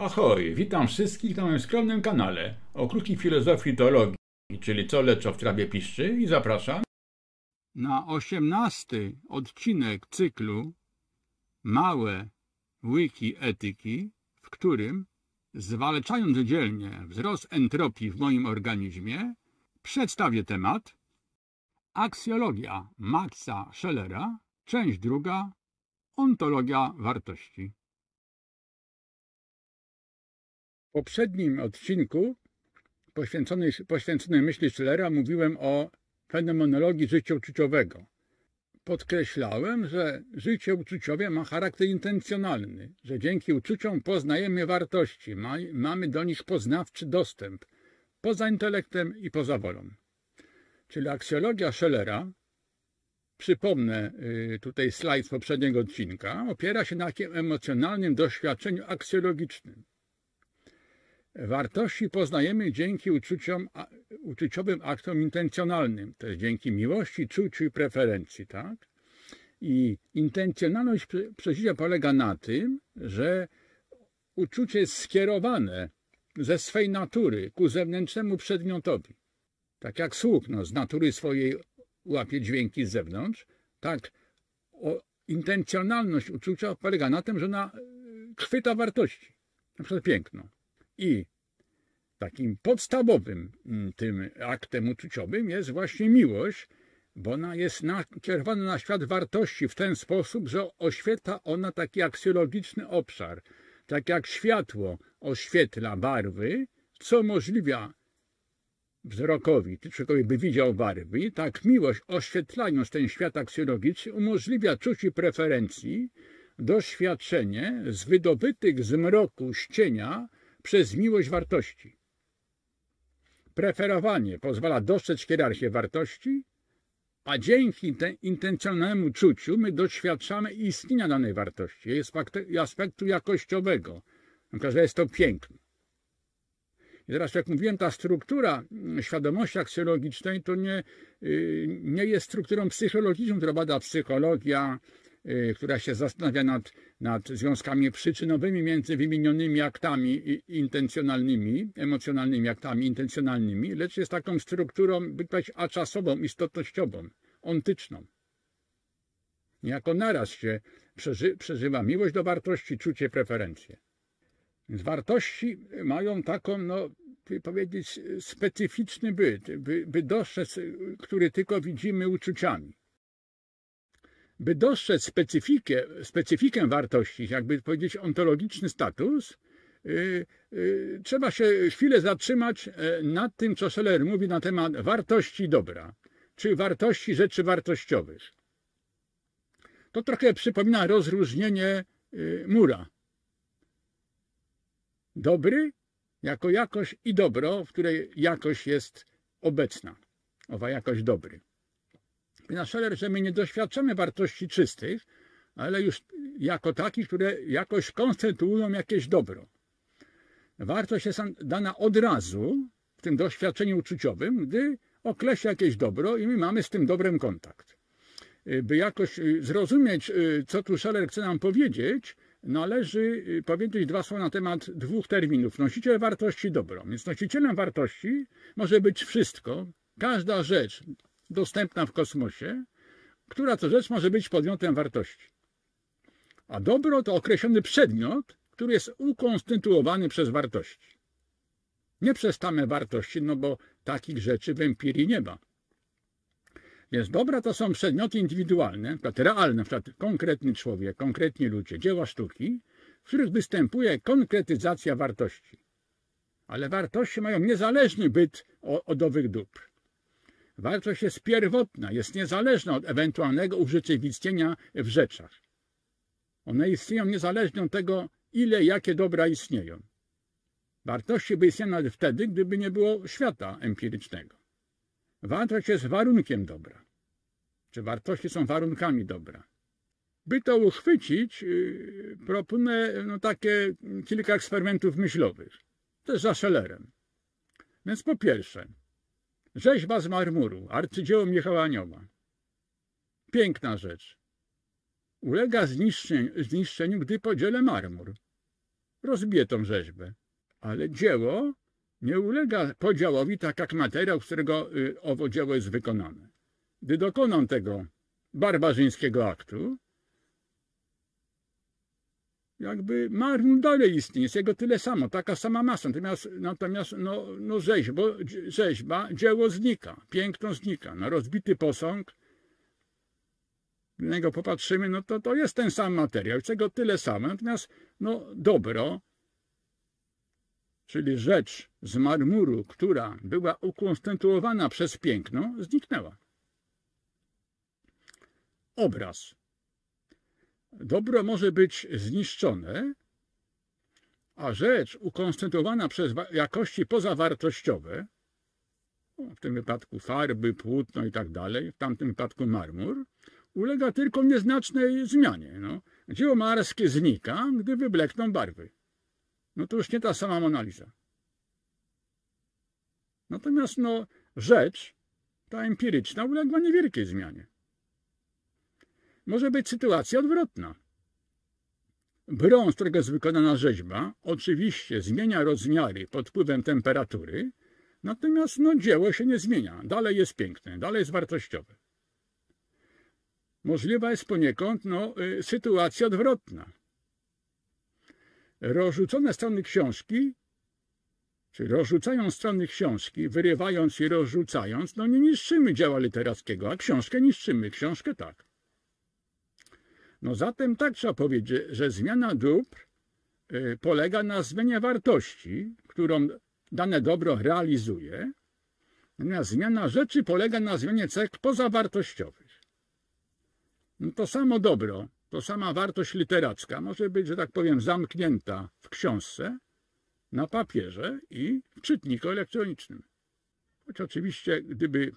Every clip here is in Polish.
Ahoj, witam wszystkich na moim skromnym kanale o krótkiej filozofii teologii, czyli co leczo w trawie piszczy i zapraszam na osiemnasty odcinek cyklu Małe Wiki Etyki, w którym zwalczając dzielnie wzrost entropii w moim organizmie, przedstawię temat Aksjologia Maxa Schellera, część druga Ontologia wartości. poprzednim odcinku poświęconej, myśli Schillera mówiłem o fenomenologii życia uczuciowego. Podkreślałem, że życie uczuciowe ma charakter intencjonalny, że dzięki uczuciom poznajemy wartości, mamy do nich poznawczy dostęp, poza intelektem i poza wolą. Czyli aksjologia Schellera, przypomnę y, tutaj slajd z poprzedniego odcinka, opiera się na takim emocjonalnym doświadczeniu aksjologicznym. Wartości poznajemy dzięki uczuciom, uczuciowym aktom intencjonalnym, to jest dzięki miłości, czuciu i preferencji, tak? I intencjonalność przeżycia polega na tym, że uczucie jest skierowane ze swej natury ku zewnętrznemu przedmiotowi. Tak jak słuch no, z natury swojej łapie dźwięki z zewnątrz, tak o, intencjonalność uczucia polega na tym, że ona e, chwyta wartości, na przykład piękno. I takim podstawowym mm, tym aktem uczuciowym jest właśnie miłość, bo ona jest nakierowana na świat wartości w ten sposób, że oświetla ona taki aksjologiczny obszar. Tak jak światło oświetla barwy, co możliwia wzrokowi, czy człowiekowi by widział barwy, tak miłość oświetlając ten świat aksjologiczny umożliwia czuciu preferencji, doświadczenie z wydobytych z mroku, z cienia, przez miłość wartości. Preferowanie pozwala dostrzec hierarchię wartości, a dzięki ten, intencjonalnemu czuciu my doświadczamy istnienia danej wartości, Jest aspektu jakościowego. Na że jest to piękne. I teraz, jak mówiłem, ta struktura mm, świadomości aksjologicznej to nie, y, nie jest strukturą psychologiczną, która bada psychologia, Y, która się zastanawia nad, nad związkami przyczynowymi między wymienionymi aktami intencjonalnymi, emocjonalnymi aktami intencjonalnymi, lecz jest taką strukturą, by powiedzieć, aczasową, istotnościową, ontyczną. Niejako naraz się przeży, przeżywa miłość do wartości, czucie, preferencje. Więc wartości mają taką, no, powiedzieć, specyficzny byt, by, by dostrzec, który tylko widzimy uczuciami by dostrzec specyfikę, specyfikę wartości, jakby powiedzieć ontologiczny status, y, y, trzeba się chwilę zatrzymać e, nad tym, co Scheller mówi na temat wartości dobra, czy wartości rzeczy wartościowych. To trochę przypomina rozróżnienie y, mura. Dobry jako jakość i dobro, w której jakość jest obecna. Owa jakość dobry na Scheller, że my nie doświadczamy wartości czystych, ale już jako takich, które jakoś konstytuują jakieś dobro. Wartość jest dana od razu w tym doświadczeniu uczuciowym, gdy określa jakieś dobro i my mamy z tym dobrem kontakt. Y, by jakoś y, zrozumieć, y, co tu Scheller chce nam powiedzieć, należy powiedzieć dwa słowa na temat dwóch terminów. Nosiciel wartości dobro. Więc nosicielem wartości może być wszystko, każda rzecz, dostępna w kosmosie, która to rzecz może być podmiotem wartości. A dobro to określony przedmiot, który jest ukonstytuowany przez wartości. Nie przez same wartości, no bo takich rzeczy w empirii nie ma. Więc dobra to są przedmioty indywidualne, np. realne, przykład konkretny człowiek, konkretni ludzie, dzieła sztuki, w których występuje konkretyzacja wartości. Ale wartości mają niezależny byt od owych dóbr. Wartość jest pierwotna, jest niezależna od ewentualnego urzeczywistnienia w rzeczach. One istnieją niezależnie od tego, ile jakie dobra istnieją. Wartości by istniały nawet wtedy, gdyby nie było świata empirycznego. Wartość jest warunkiem dobra. Czy wartości są warunkami dobra? By to uchwycić, yy, proponuję no, takie kilka eksperymentów myślowych, też za Schellerem. Więc po pierwsze, Rzeźba z marmuru, arcydzieło Michała Anioła. Piękna rzecz. Ulega zniszczeniu, zniszczeniu, gdy podzielę marmur. Rozbiję tą rzeźbę. Ale dzieło nie ulega podziałowi, tak jak materiał, z którego y, owo dzieło jest wykonane. Gdy dokonam tego barbarzyńskiego aktu, jakby Marmur dalej istnieje, jest jego tyle samo, taka sama masa, natomiast, natomiast no, no rzeźba, rzeźba, dzieło znika, piękno znika, na rozbity posąg, na niego popatrzymy, no to, to jest ten sam materiał, jest jego tyle samo, natomiast no, dobro, czyli rzecz z marmuru, która była ukonstytuowana przez piękno, zniknęła. Obraz dobro może być zniszczone, a rzecz ukoncentrowana przez jakości pozawartościowe, w tym wypadku farby, płótno i tak dalej, w tamtym wypadku marmur, ulega tylko nieznacznej zmianie. No. Dzieło marskie znika, gdy wyblekną barwy. No to już nie ta sama Monaliza. Natomiast no, rzecz, ta empiryczna, uległa niewielkiej zmianie może być sytuacja odwrotna. Brąz, którego jest wykonana rzeźba, oczywiście zmienia rozmiary pod wpływem temperatury, natomiast no, dzieło się nie zmienia. Dalej jest piękne, dalej jest wartościowe. Możliwa jest poniekąd no, y, sytuacja odwrotna. Rozrzucone strony książki, czy rozrzucając strony książki, wyrywając i rozrzucając, no nie niszczymy dzieła literackiego, a książkę niszczymy, książkę tak. No zatem tak trzeba powiedzieć, że zmiana dóbr e, polega na zmianie wartości, którą dane dobro realizuje, natomiast zmiana rzeczy polega na zmianie cech pozawartościowych. No to samo dobro, to sama wartość literacka może być, że tak powiem, zamknięta w książce, na papierze i w czytniku elektronicznym. Choć oczywiście, gdyby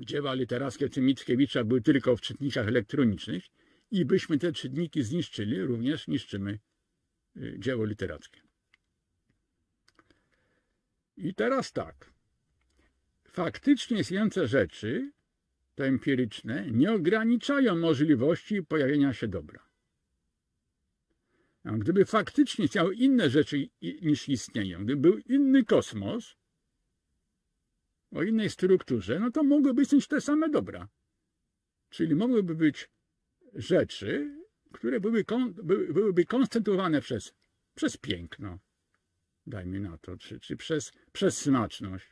dzieła literackie czy Mickiewicza były tylko w czytnikach elektronicznych i byśmy te czytniki zniszczyli, również niszczymy y, dzieło literackie. I teraz tak. Faktycznie istniejące rzeczy, te empiryczne, nie ograniczają możliwości pojawienia się dobra. gdyby faktycznie istniały inne rzeczy niż istnieją, gdyby był inny kosmos, o innej strukturze, no to mogłyby istnieć te same dobra. Czyli mogłyby być rzeczy, które by, byłyby konstytuowane przez, przez piękno, dajmy na to, czy, czy przez, przez smaczność,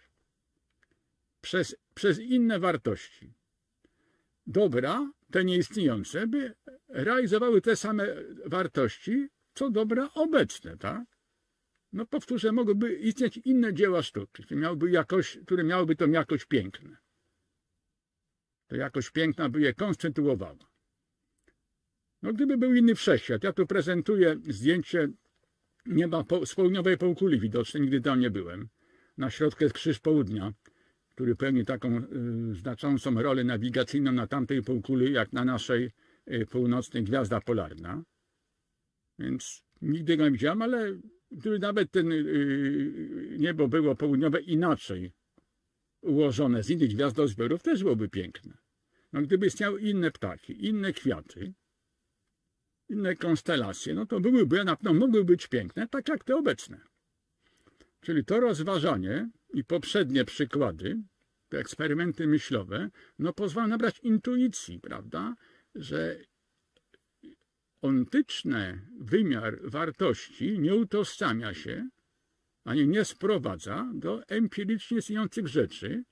przez, przez inne wartości. Dobra, te nieistniejące, by realizowały te same wartości, co dobra obecne, tak? No powtórzę, mogłyby istnieć inne dzieła sztuki, które miałyby, jakoś, które miałyby tą jakość piękne. To jakość piękna by je konstytuowała. No gdyby był inny wszechświat, ja tu prezentuję zdjęcie nieba po, z południowej półkuli widocznej, nigdy tam nie byłem. Na środku jest krzyż południa, który pełni taką y, znaczącą rolę nawigacyjną na tamtej półkuli, jak na naszej y, północnej gwiazda polarna. Więc nigdy go nie widziałem, ale nawet ten y, y, niebo było południowe inaczej ułożone z innych gwiazdozbiorów, też byłoby piękne. No, gdyby istniały inne ptaki, inne kwiaty, inne konstelacje, no to byłyby, na pewno mogły być piękne, tak jak te obecne. Czyli to rozważanie i poprzednie przykłady, te eksperymenty myślowe, no pozwala nabrać intuicji, prawda, że ontyczny wymiar wartości nie utożsamia się, ani nie sprowadza do empirycznie istniejących rzeczy,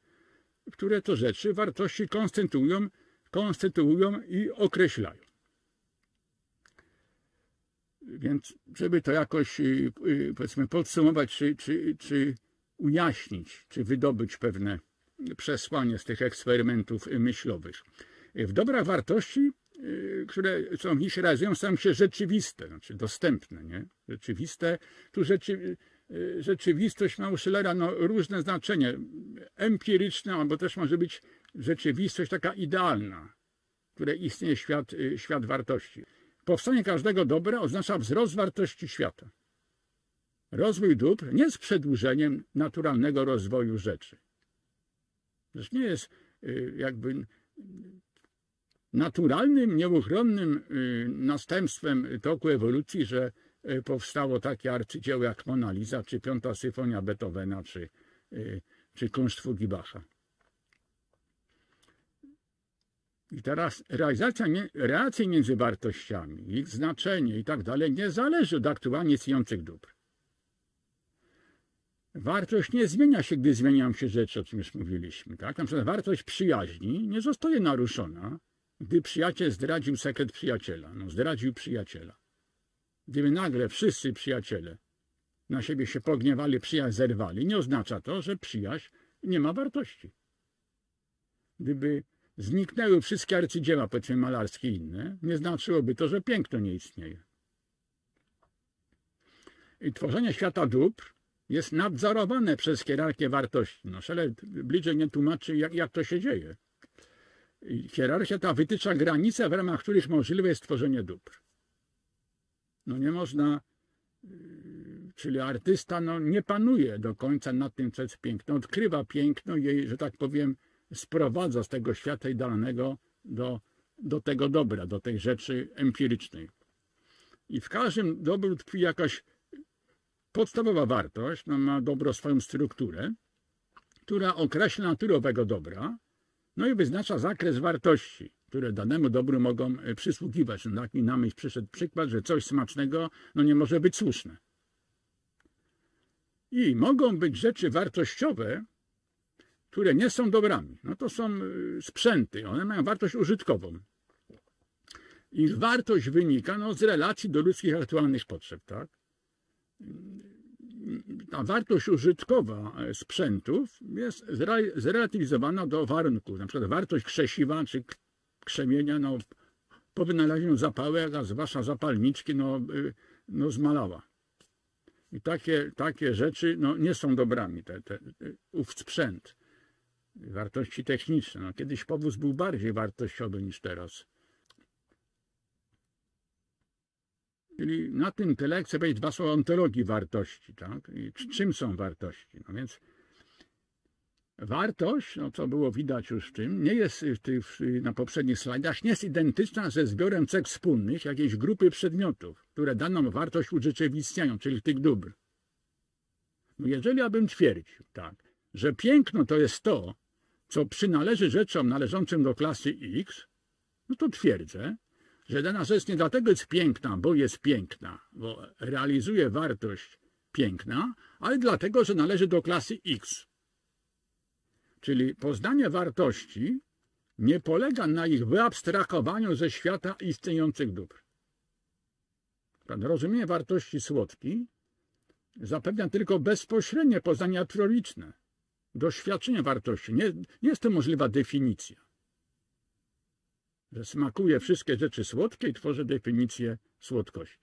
które to rzeczy wartości konstytuują, konstytuują i określają. Więc, żeby to jakoś, y, y, powiedzmy, podsumować, czy, czy, czy ujaśnić, czy wydobyć pewne przesłanie z tych eksperymentów myślowych. W dobrach wartości Y, które są w nich realizują, stają się rzeczywiste, znaczy dostępne, nie? Rzeczywiste. Tu rzeczy, y, rzeczywistość ma u Schillera no, różne znaczenie. Empiryczna, albo też może być rzeczywistość taka idealna, w której istnieje świat, y, świat wartości. Powstanie każdego dobra oznacza wzrost wartości świata. Rozwój dóbr nie jest przedłużeniem naturalnego rozwoju rzeczy. to nie jest jakby naturalnym, nieuchronnym y, następstwem toku ewolucji, że y, powstało takie arcydzieło jak Mona Lisa, czy Piąta Syfonia Beethovena, czy, y, czy Kunstfugi Bacha. I teraz realizacja relacji między wartościami, ich znaczenie i tak dalej nie zależy od aktualnie istniejących dóbr. Wartość nie zmienia się, gdy zmieniają się rzeczy, o czym już mówiliśmy. Tak? Na przykład wartość przyjaźni nie zostaje naruszona, gdy przyjaciel zdradził sekret przyjaciela, no zdradził przyjaciela. Gdyby nagle wszyscy przyjaciele na siebie się pogniewali, przyjaźń zerwali, nie oznacza to, że przyjaźń nie ma wartości. Gdyby zniknęły wszystkie arcydzieła, powiedzmy malarskie i inne, nie znaczyłoby to, że piękno nie istnieje. I tworzenie świata dóbr jest nadzorowane przez hierarchię wartości. No, Szelet bliżej nie tłumaczy, jak, jak to się dzieje. Hierarchia ta wytycza granice, w ramach których możliwe jest tworzenie dóbr. No nie można, y, czyli artysta no, nie panuje do końca nad tym, co jest piękne. Odkrywa piękno jej, że tak powiem, sprowadza z tego świata idealnego do, do tego dobra, do tej rzeczy empirycznej. I w każdym dobru tkwi jakaś podstawowa wartość, no ma dobro swoją strukturę, która określa naturowego dobra, no i wyznacza zakres wartości, które danemu dobru mogą e, przysługiwać. No tak mi na myśl przyszedł przykład, że coś smacznego no nie może być słuszne. I mogą być rzeczy wartościowe, które nie są dobrami. No to są e, sprzęty, one mają wartość użytkową. Ich wartość wynika no, z relacji do ludzkich aktualnych potrzeb, tak? ta wartość użytkowa e, sprzętów jest zrelatywizowana do warunków. Na przykład wartość krzesiwa czy krzemienia no, po wynalezieniu zapałek, a zwłaszcza zapalniczki, no, no zmalała. I takie, takie rzeczy no, nie są dobrami, te, te, y, ów sprzęt. Wartości techniczne. No, kiedyś powóz był bardziej wartościowy niż teraz. Czyli na tym tyle chcę powiedzieć dwa słowa ontologii wartości. Tak? I czym są wartości? No więc wartość, no co było widać już w tym, nie jest w tych, na poprzednich slajdach, nie jest identyczna ze zbiorem cech wspólnych jakiejś grupy przedmiotów, które daną wartość urzeczywistniają, czyli tych dóbr. No jeżeli abym twierdził, tak, że piękno to jest to, co przynależy rzeczom należącym do klasy X, no to twierdzę, że dana rzecz nie dlatego jest piękna, bo jest piękna, bo realizuje wartość piękna, ale dlatego, że należy do klasy X. Czyli poznanie wartości nie polega na ich wyabstrakowaniu ze świata istniejących dóbr. Rozumienie wartości słodki zapewnia tylko bezpośrednie poznanie atroliczne, doświadczenie wartości. Nie, nie jest to możliwa definicja że smakuje wszystkie rzeczy słodkie i tworzę definicję słodkości.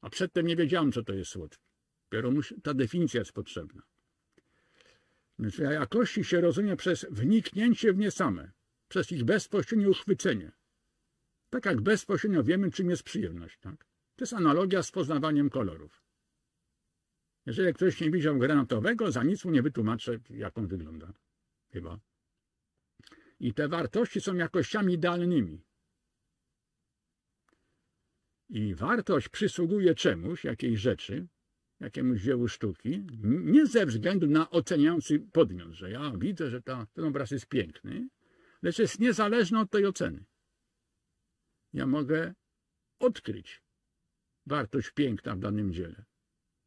A przedtem nie wiedziałem, co to jest słodkie. Dopiero ta definicja jest potrzebna. Więc jakości się rozumie przez wniknięcie w nie same, przez ich bezpośrednie uchwycenie. Tak jak bezpośrednio wiemy, czym jest przyjemność. Tak? To jest analogia z poznawaniem kolorów. Jeżeli ktoś nie widział granatowego, za nic mu nie wytłumaczę, jak on wygląda. Chyba. I te wartości są jakościami idealnymi. I wartość przysługuje czemuś, jakiejś rzeczy, jakiemuś dziełu sztuki, nie ze względu na oceniający podmiot, że ja widzę, że ta, ten obraz jest piękny, lecz jest niezależny od tej oceny. Ja mogę odkryć wartość piękna w danym dziele.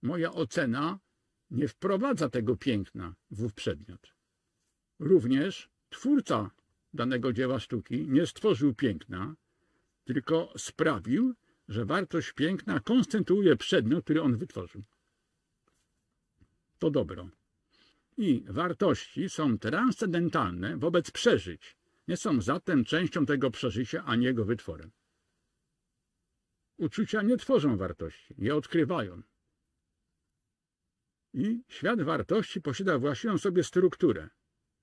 Moja ocena nie wprowadza tego piękna w ów przedmiot. Również twórca danego dzieła sztuki nie stworzył piękna, tylko sprawił, że wartość piękna konstytuuje przedmiot, który on wytworzył. To dobro. I wartości są transcendentalne wobec przeżyć. Nie są zatem częścią tego przeżycia, ani jego wytworem. Uczucia nie tworzą wartości, je odkrywają. I świat wartości posiada właściwą sobie strukturę,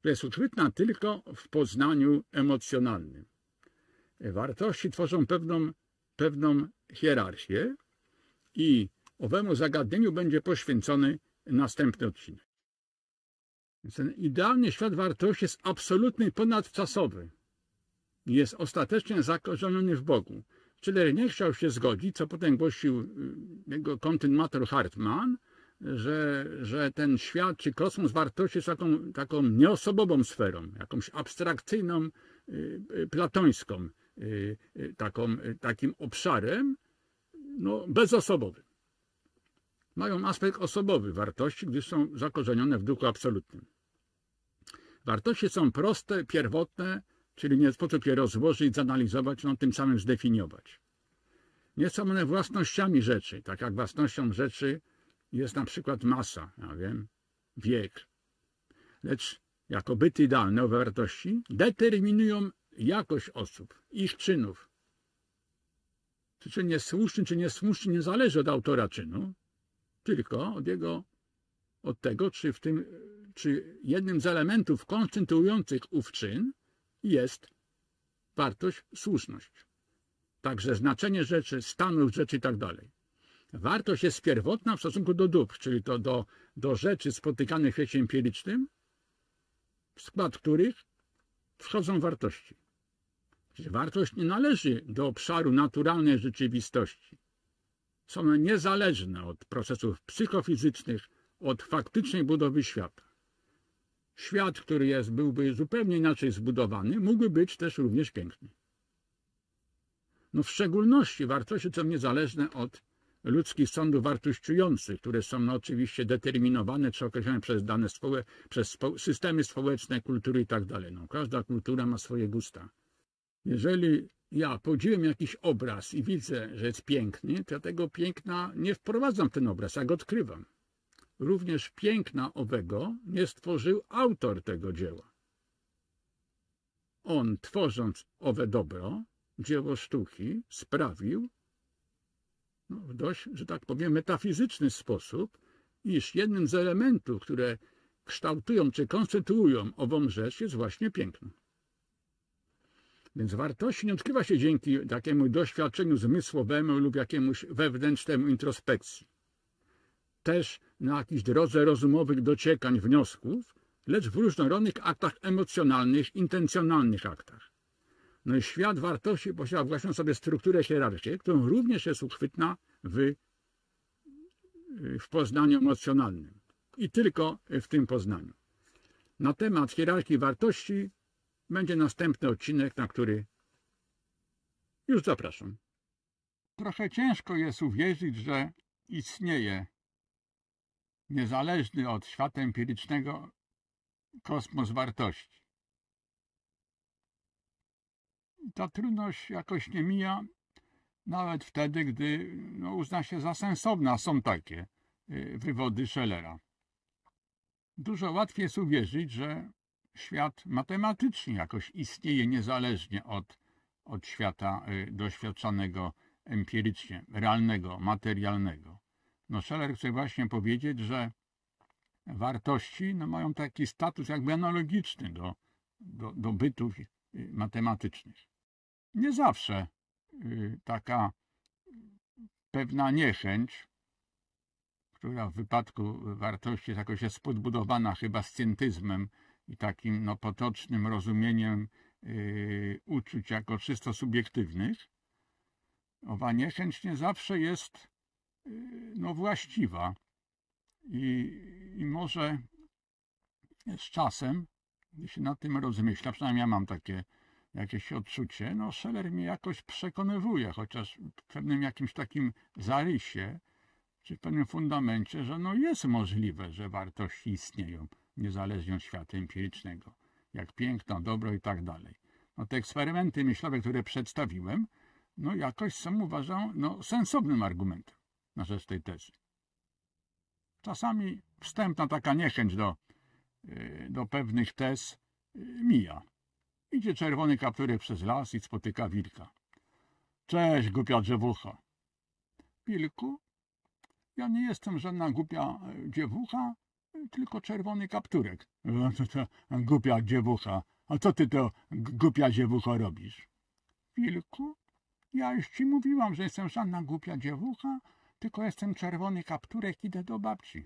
jest uchwytna tylko w poznaniu emocjonalnym. Wartości tworzą pewną, pewną hierarchię i owemu zagadnieniu będzie poświęcony następny odcinek. Więc ten idealny świat wartości jest absolutny i ponadczasowy. Jest ostatecznie zakorzeniony w Bogu. Czyli nie chciał się zgodzić, co potem głosił y, jego kontynuator Hartmann, że, że ten świat czy kosmos wartości jest taką, taką nieosobową sferą, jakąś abstrakcyjną, y, y, platońską, y, taką, takim obszarem no, bezosobowym. Mają aspekt osobowy wartości, gdyż są zakorzenione w duchu absolutnym. Wartości są proste, pierwotne, czyli nie sposób je rozłożyć, zanalizować, no tym samym zdefiniować. Nie są one własnościami rzeczy, tak jak własnością rzeczy jest na przykład masa, ja wiem, wiek. Lecz jako byty idealne o wartości determinują jakość osób, ich czynów. Czy czyn jest słuszny, czy niesłuszny nie zależy od autora czynu, tylko od jego, od tego, czy w tym, czy jednym z elementów koncentrujących ów czyn jest wartość, słuszność. Także znaczenie rzeczy, stanów rzeczy i tak dalej wartość jest pierwotna w stosunku do dóbr, czyli to do, do rzeczy spotykanych w świecie empirycznym, w skład których wchodzą wartości. Czyli wartość nie należy do obszaru naturalnej rzeczywistości. Są one niezależne od procesów psychofizycznych, od faktycznej budowy świata. Świat, który jest, byłby zupełnie inaczej zbudowany, mógłby być też również piękny. No w szczególności wartości są niezależne od ludzkich sądów wartościujących, które są no, oczywiście determinowane czy określone przez dane społe, przez spo, systemy społeczne, kultury itd. Tak dalej. No, każda kultura ma swoje gusta. Jeżeli ja podziwiam jakiś obraz i widzę, że jest piękny, to ja tego piękna nie wprowadzam w ten obraz, jak go odkrywam. Również piękna owego nie stworzył autor tego dzieła. On, tworząc owe dobro, dzieło sztuki, sprawił, w no, dość, że tak powiem, metafizyczny sposób, iż jednym z elementów, które kształtują czy konstytuują ową rzecz, jest właśnie piękno. Więc wartości nie odkrywa się dzięki takiemu doświadczeniu zmysłowemu lub jakiemuś wewnętrznemu introspekcji. Też na jakiejś drodze rozumowych dociekań, wniosków, lecz w różnorodnych aktach emocjonalnych, intencjonalnych aktach. No świat wartości posiada własną sobie strukturę hierarchii, którą również jest uchwytna w, w poznaniu emocjonalnym i tylko w tym poznaniu. Na temat hierarchii wartości będzie następny odcinek, na który już zapraszam. Trochę ciężko jest uwierzyć, że istnieje niezależny od świata empirycznego kosmos wartości ta trudność jakoś nie mija, nawet wtedy, gdy no, uzna się za sensowna. Są takie y, wywody Schellera. Dużo łatwiej jest uwierzyć, że świat matematycznie jakoś istnieje niezależnie od, od świata y, doświadczanego empirycznie, realnego, materialnego. No Scheller chce właśnie powiedzieć, że wartości no, mają taki status jakby analogiczny do, do, do bytów matematycznych. Nie zawsze y, taka pewna niechęć, która w wypadku wartości jest jakoś jest podbudowana chyba scjentyzmem i takim no, potocznym rozumieniem y, uczuć jako czysto subiektywnych, owa niechęć nie zawsze jest y, no, właściwa i, i może z czasem się nad tym rozmyśla, przynajmniej ja mam takie jakieś odczucie, no Seller mnie jakoś przekonywuje, chociaż w pewnym jakimś takim zarysie, czy w pewnym fundamencie, że no jest możliwe, że wartości istnieją, niezależnie od świata empirycznego, jak piękno, dobro i tak dalej. No te eksperymenty myślowe, które przedstawiłem, no jakoś sam uważam no, sensownym argumentem na rzecz tej tezy. Czasami wstępna taka niechęć do Y, do pewnych tez y, mija. Idzie czerwony kapturek przez las i spotyka wilka. Cześć, głupia dziewucha. Wilku, ja nie jestem żadna głupia y, dziewucha, tylko czerwony kapturek. Głupia dziewucha, a co ty to głupia dziewucho robisz? Wilku, ja już ci mówiłam, że jestem żadna głupia dziewucha, tylko jestem czerwony kapturek, idę do babci.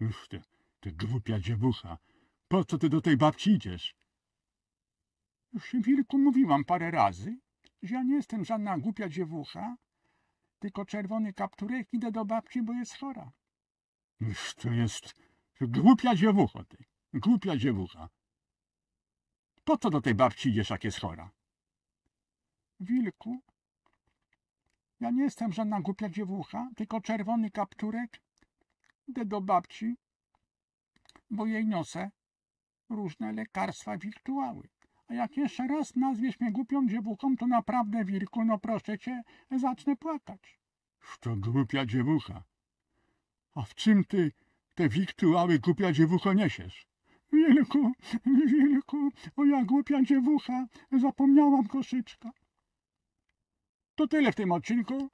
Uff, ty, ty głupia dziewucha, po co ty do tej babci idziesz? Już wilku mówiłam parę razy, że ja nie jestem żadna głupia dziewusza, tylko czerwony kapturek idę do babci, bo jest chora. Już to jest głupia dziewucho ty, głupia dziewucha. Po co do tej babci idziesz, jak jest chora? Wilku, ja nie jestem żadna głupia dziewucha, tylko czerwony kapturek. Idę do babci, bo jej niosę różne lekarstwa wirtuały. A jak jeszcze raz nazwiesz mnie głupią dziewuchą, to naprawdę, Wirku, no proszę cię, zacznę płakać. To głupia dziewucha. A w czym ty te wirtuały, głupia dziewucho niesiesz? Wilku, wilku, o ja głupia dziewucha, zapomniałam koszyczka. To tyle w tym odcinku.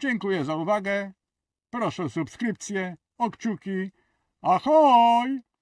Dziękuję za uwagę. Proszę o subskrypcję, o kciuki. Ahoj!